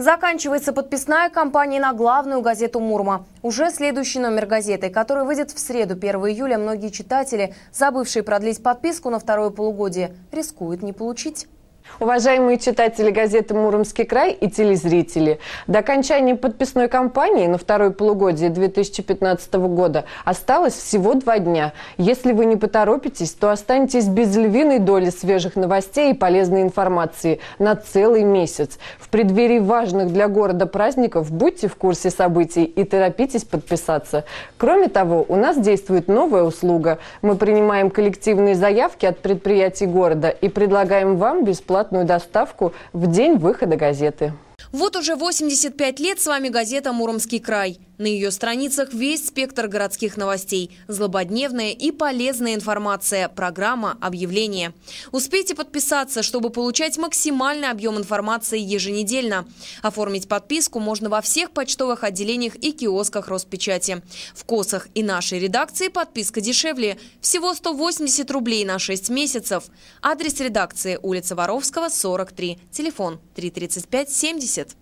Заканчивается подписная кампания на главную газету «Мурма». Уже следующий номер газеты, который выйдет в среду 1 июля, многие читатели, забывшие продлить подписку на второе полугодие, рискуют не получить. Уважаемые читатели газеты «Муромский край» и телезрители, до окончания подписной кампании на второй полугодии 2015 года осталось всего два дня. Если вы не поторопитесь, то останетесь без львиной доли свежих новостей и полезной информации на целый месяц. В преддверии важных для города праздников будьте в курсе событий и торопитесь подписаться. Кроме того, у нас действует новая услуга. Мы принимаем коллективные заявки от предприятий города и предлагаем вам бесплатно бесплатную доставку в день выхода газеты. Вот уже 85 лет с вами газета «Муромский край». На ее страницах весь спектр городских новостей, злободневная и полезная информация, программа, объявления. Успейте подписаться, чтобы получать максимальный объем информации еженедельно. Оформить подписку можно во всех почтовых отделениях и киосках Роспечати. В КОСах и нашей редакции подписка дешевле – всего 180 рублей на 6 месяцев. Адрес редакции – улица Воровского, 43, телефон 335 70.